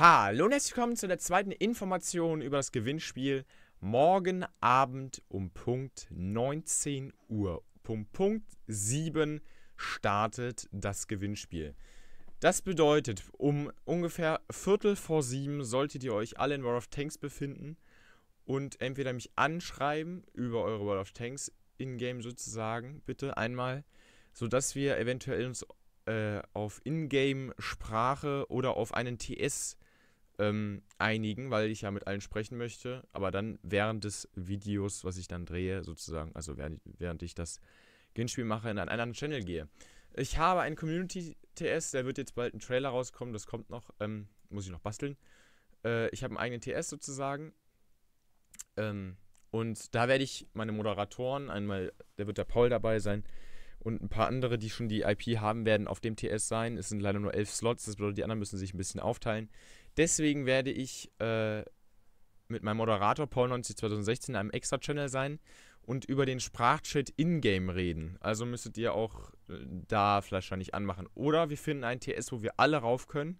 Hallo und herzlich willkommen zu der zweiten Information über das Gewinnspiel. Morgen Abend um Punkt 19 Uhr, um Punkt 7 startet das Gewinnspiel. Das bedeutet, um ungefähr Viertel vor sieben solltet ihr euch alle in World of Tanks befinden und entweder mich anschreiben über eure World of Tanks in-game sozusagen, bitte einmal, sodass wir eventuell uns äh, auf in-game Sprache oder auf einen TS ähm, einigen, weil ich ja mit allen sprechen möchte. Aber dann während des Videos, was ich dann drehe, sozusagen, also während, während ich das Gewinnspiel mache, in einen anderen Channel gehe. Ich habe einen Community-TS, der wird jetzt bald ein Trailer rauskommen, das kommt noch, ähm, muss ich noch basteln. Äh, ich habe einen eigenen TS sozusagen. Ähm, und da werde ich meine Moderatoren einmal, da wird der Paul dabei sein, und ein paar andere, die schon die IP haben werden, auf dem TS sein. Es sind leider nur elf Slots, das bedeutet, die anderen müssen sich ein bisschen aufteilen. Deswegen werde ich äh, mit meinem Moderator Paul 90 2016 in einem Extra-Channel sein und über den Sprachchat in-game reden. Also müsstet ihr auch äh, da wahrscheinlich anmachen. Oder wir finden einen TS, wo wir alle rauf können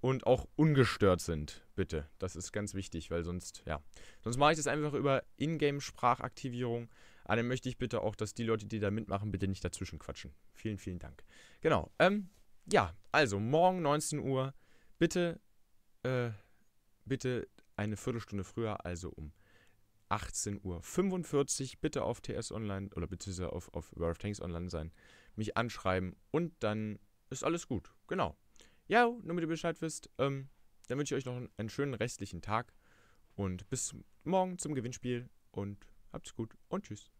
und auch ungestört sind, bitte. Das ist ganz wichtig, weil sonst, ja. Sonst mache ich das einfach über Ingame-Sprachaktivierung. Aber ah, dann möchte ich bitte auch, dass die Leute, die da mitmachen, bitte nicht dazwischen quatschen. Vielen, vielen Dank. Genau. Ähm, ja, also morgen 19 Uhr. Bitte, äh, bitte eine Viertelstunde früher, also um 18.45 Uhr. Bitte auf TS Online oder beziehungsweise auf, auf World of Tanks Online sein. Mich anschreiben und dann ist alles gut. Genau. Ja, nur damit ihr Bescheid wisst. Ähm, dann wünsche ich euch noch einen schönen restlichen Tag und bis morgen zum Gewinnspiel und habt's gut und tschüss.